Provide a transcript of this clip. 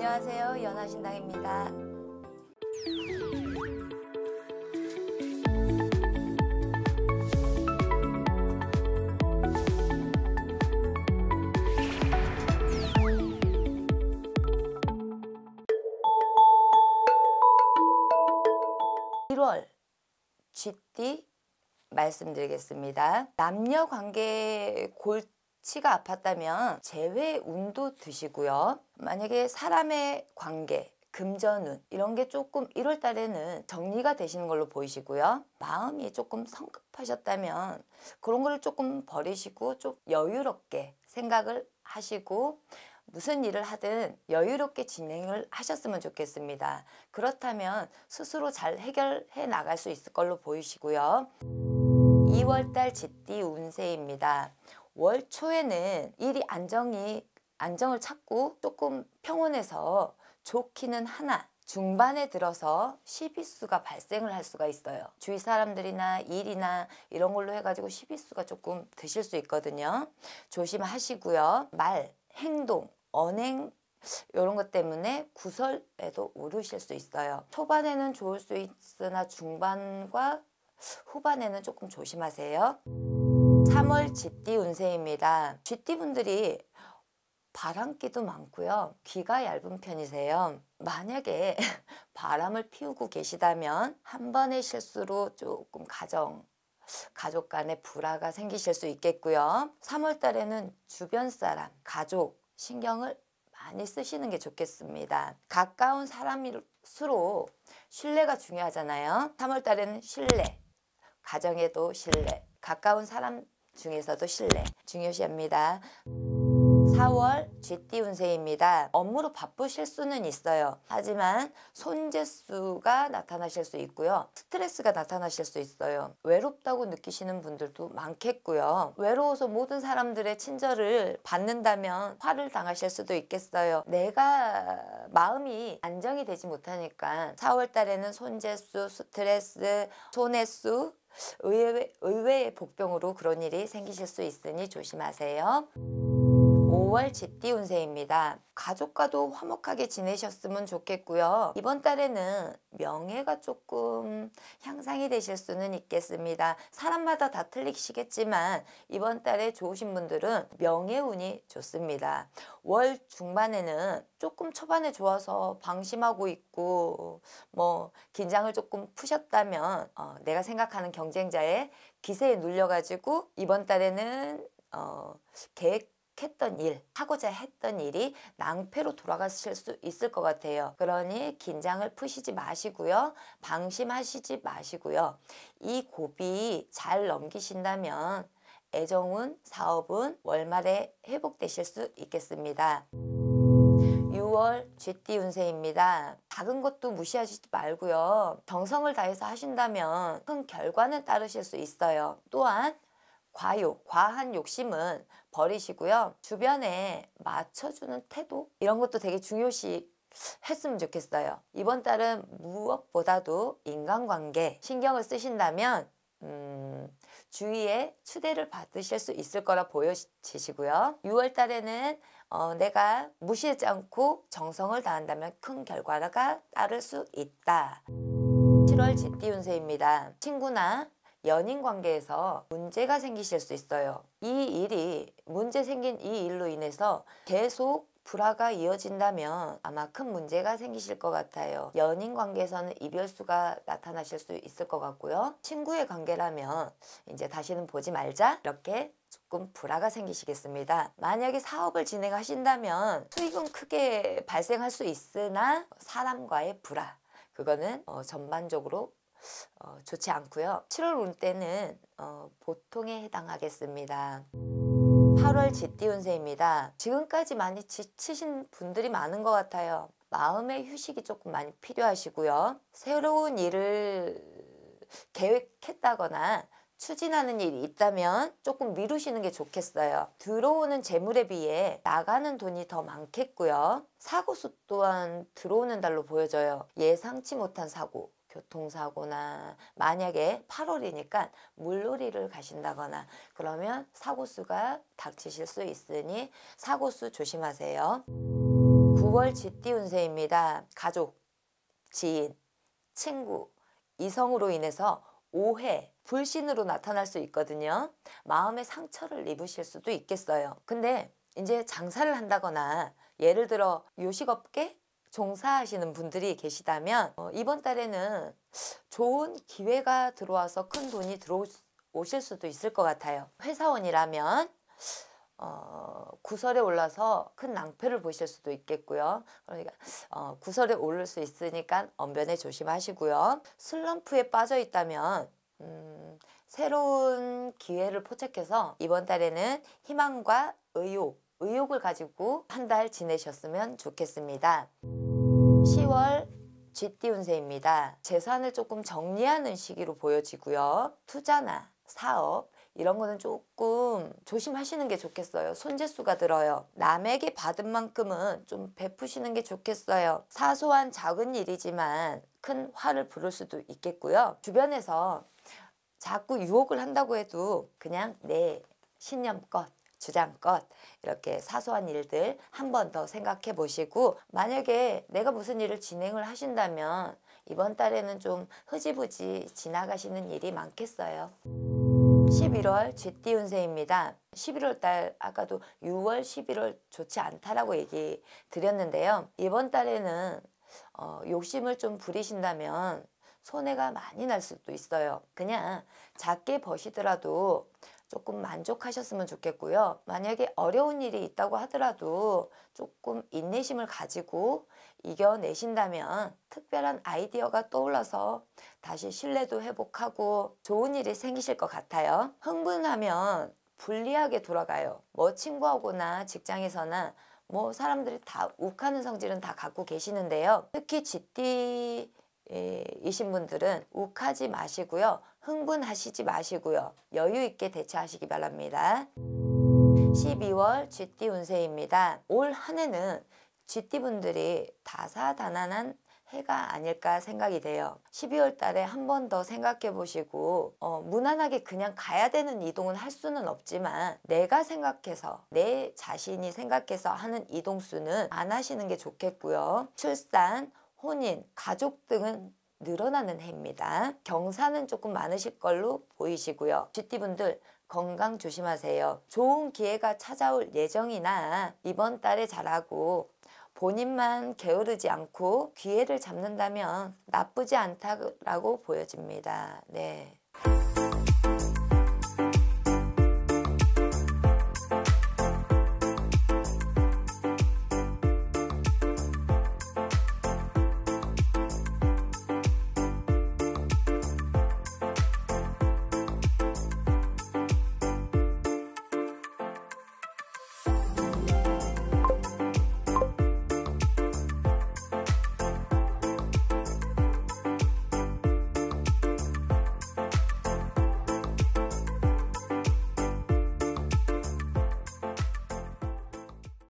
안녕하세요. 연하신당입니다. 쥐띠 말씀드리겠습니다. 남녀 관계 골 치가 아팠다면 재회 운도 드시고요. 만약에 사람의 관계 금전운 이런 게 조금 1월 달에는 정리가 되시는 걸로 보이시고요. 마음이 조금 성급하셨다면 그런 걸 조금 버리시고 좀 여유롭게 생각을 하시고 무슨 일을 하든 여유롭게 진행을 하셨으면 좋겠습니다. 그렇다면 스스로 잘 해결해 나갈 수 있을 걸로 보이시고요. 2월달 짓띠 운세입니다. 월 초에는 일이 안정이 안정을 찾고 조금 평온해서 좋기는 하나 중반에 들어서 시비수가 발생을 할 수가 있어요. 주위 사람들이나 일이나 이런 걸로 해가지고 시비수가 조금 드실 수 있거든요. 조심하시고요. 말, 행동, 언행 이런 것 때문에 구설에도 오르실 수 있어요. 초반에는 좋을 수 있으나 중반과 후반에는 조금 조심하세요. 3월 쥐띠 운세입니다. 쥐띠분들이 바람기도 많고요. 귀가 얇은 편이세요. 만약에 바람을 피우고 계시다면 한 번의 실수로 조금 가정, 가족 간에 불화가 생기실 수 있겠고요. 3월 달에는 주변 사람, 가족, 신경을 많이 쓰시는 게 좋겠습니다. 가까운 사람일수록 신뢰가 중요하잖아요. 3월 달에는 신뢰, 가정에도 신뢰, 가까운 사람 중에서도 신뢰 중요시합니다. 4월 쥐띠 운세입니다. 업무로 바쁘실 수는 있어요. 하지만 손재수가 나타나실 수 있고요. 스트레스가 나타나실 수 있어요. 외롭다고 느끼시는 분들도 많겠고요. 외로워서 모든 사람들의 친절을 받는다면 화를 당하실 수도 있겠어요. 내가 마음이 안정이 되지 못하니까 4월 달에는 손재수, 스트레스, 손해수, 의외, 의외의 복병으로 그런 일이 생기실 수 있으니 조심하세요. 5월 음. 집띠 운세입니다. 가족과도 화목하게 지내셨으면 좋겠고요. 이번 달에는 명예가 조금 향상이 되실 수는 있겠습니다. 사람마다 다 틀리시겠지만 이번 달에 좋으신 분들은 명예운이 좋습니다. 월 중반에는 조금 초반에 좋아서 방심하고 있고 뭐 긴장을 조금 푸셨다면 어, 내가 생각하는 경쟁자의 기세에 눌려가지고 이번 달에는 어, 계획 했던 일, 하고자 했던 일이 낭패로 돌아가실 수 있을 것 같아요. 그러니 긴장을 푸시지 마시고요. 방심하시지 마시고요. 이 고비 잘 넘기신다면 애정운, 사업은 월말에 회복되실 수 있겠습니다. 6월 쥐띠 운세입니다. 작은 것도 무시하시지 말고요. 정성을 다해서 하신다면 큰 결과는 따르실 수 있어요. 또한 과욕, 과한 욕심은 버리시고요. 주변에 맞춰주는 태도 이런 것도 되게 중요시 했으면 좋겠어요. 이번 달은 무엇보다도 인간관계 신경을 쓰신다면 음, 주위에 추대를 받으실 수 있을 거라 보여지시고요. 6월 달에는 어, 내가 무시하지 않고 정성을 다한다면 큰 결과가 따를 수 있다. 7월 지띠 운세입니다. 친구나 연인 관계에서 문제가 생기실 수 있어요. 이 일이 문제 생긴 이 일로 인해서 계속 불화가 이어진다면 아마 큰 문제가 생기실 것 같아요. 연인 관계에서는 이별수가 나타나실 수 있을 것 같고요. 친구의 관계라면 이제 다시는 보지 말자 이렇게 조금 불화가 생기시겠습니다. 만약에 사업을 진행하신다면 수익은 크게 발생할 수 있으나 사람과의 불화 그거는 어 전반적으로 어, 좋지 않고요. 7월 운 때는 어, 보통에 해당하겠습니다. 8월 지띠 운세입니다. 지금까지 많이 지치신 분들이 많은 것 같아요. 마음의 휴식이 조금 많이 필요하시고요. 새로운 일을 계획했다거나 추진하는 일이 있다면 조금 미루시는 게 좋겠어요. 들어오는 재물에 비해 나가는 돈이 더 많겠고요. 사고수 또한 들어오는 달로 보여져요. 예상치 못한 사고, 교통사고나 만약에 8월이니까 물놀이를 가신다거나 그러면 사고수가 닥치실 수 있으니 사고수 조심하세요. 9월 쥐띠 운세입니다. 가족, 지인, 친구, 이성으로 인해서 오해, 불신으로 나타날 수 있거든요. 마음의 상처를 입으실 수도 있겠어요. 근데 이제 장사를 한다거나 예를 들어 요식업계 종사하시는 분들이 계시다면 어, 이번 달에는 좋은 기회가 들어와서 큰 돈이 들어오실 수도 있을 것 같아요. 회사원이라면 어, 구설에 올라서 큰 낭패를 보실 수도 있겠고요. 그러니까 어, 구설에 오를 수 있으니까 언변에 조심하시고요. 슬럼프에 빠져 있다면 음, 새로운 기회를 포착해서 이번 달에는 희망과 의욕, 의욕을 가지고 한 달 지내셨으면 좋겠습니다. 10월 쥐띠운세입니다. 재산을 조금 정리하는 시기로 보여지고요. 투자나 사업 이런 거는 조금 조심하시는 게 좋겠어요. 손재수가 들어요. 남에게 받은 만큼은 좀 베푸시는 게 좋겠어요. 사소한 작은 일이지만 큰 화를 부를 수도 있겠고요. 주변에서 자꾸 유혹을 한다고 해도 그냥 내 신념껏 주장껏 이렇게 사소한 일들 한 번 더 생각해 보시고 만약에 내가 무슨 일을 진행을 하신다면 이번 달에는 좀 흐지부지 지나가시는 일이 많겠어요. 11월 쥐띠 운세입니다. 11월 달 아까도 6월 11월 좋지 않다라고 얘기 드렸는데요. 이번 달에는 어, 욕심을 좀 부리신다면 손해가 많이 날 수도 있어요. 그냥 작게 버시더라도 조금 만족하셨으면 좋겠고요. 만약에 어려운 일이 있다고 하더라도 조금 인내심을 가지고 이겨내신다면 특별한 아이디어가 떠올라서 다시 신뢰도 회복하고 좋은 일이 생기실 것 같아요. 흥분하면 불리하게 돌아가요. 뭐 친구하고나 직장에서나 뭐 사람들이 다 욱하는 성질은 다 갖고 계시는데요. 특히 GT 예, 이신 분들은 욱하지 마시고요. 흥분하시지 마시고요. 여유 있게 대처하시기 바랍니다. 12월 쥐띠 운세입니다. 올 한 해는 쥐띠분들이 다사다난한 해가 아닐까 생각이 돼요. 12월 달에 한 번 더 생각해 보시고 어, 무난하게 그냥 가야 되는 이동은 할 수는 없지만 내가 생각해서 내 자신이 생각해서 하는 이동수는 안 하시는 게 좋겠고요. 출산, 혼인, 가족 등은 늘어나는 해입니다. 경사는 조금 많으실 걸로 보이시고요. 쥐띠분들 건강 조심하세요. 좋은 기회가 찾아올 예정이나 이번 달에 잘하고 본인만 게으르지 않고 기회를 잡는다면 나쁘지 않다고 보여집니다. 네.